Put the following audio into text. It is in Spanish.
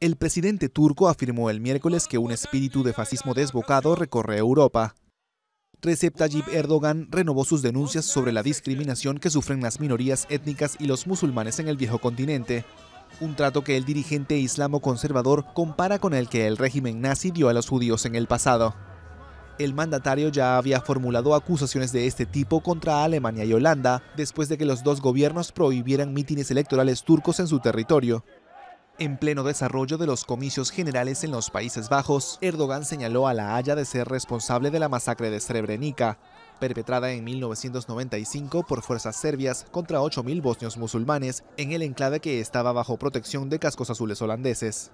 El presidente turco afirmó el miércoles que un espíritu de fascismo desbocado recorre Europa. Recep Tayyip Erdogan renovó sus denuncias sobre la discriminación que sufren las minorías étnicas y los musulmanes en el viejo continente, un trato que el dirigente islamo conservador compara con el que el régimen nazi dio a los judíos en el pasado el mandatario ya había formulado acusaciones de este tipo contra Alemania y Holanda después de que los dos gobiernos prohibieran mítines electorales turcos en su territorio. En pleno desarrollo de los comicios generales en los Países Bajos, Erdogan señaló a La Haya de ser responsable de la masacre de Srebrenica, perpetrada en 1995 por fuerzas serbias contra 8.000 bosnios musulmanes en el enclave que estaba bajo protección de cascos azules holandeses.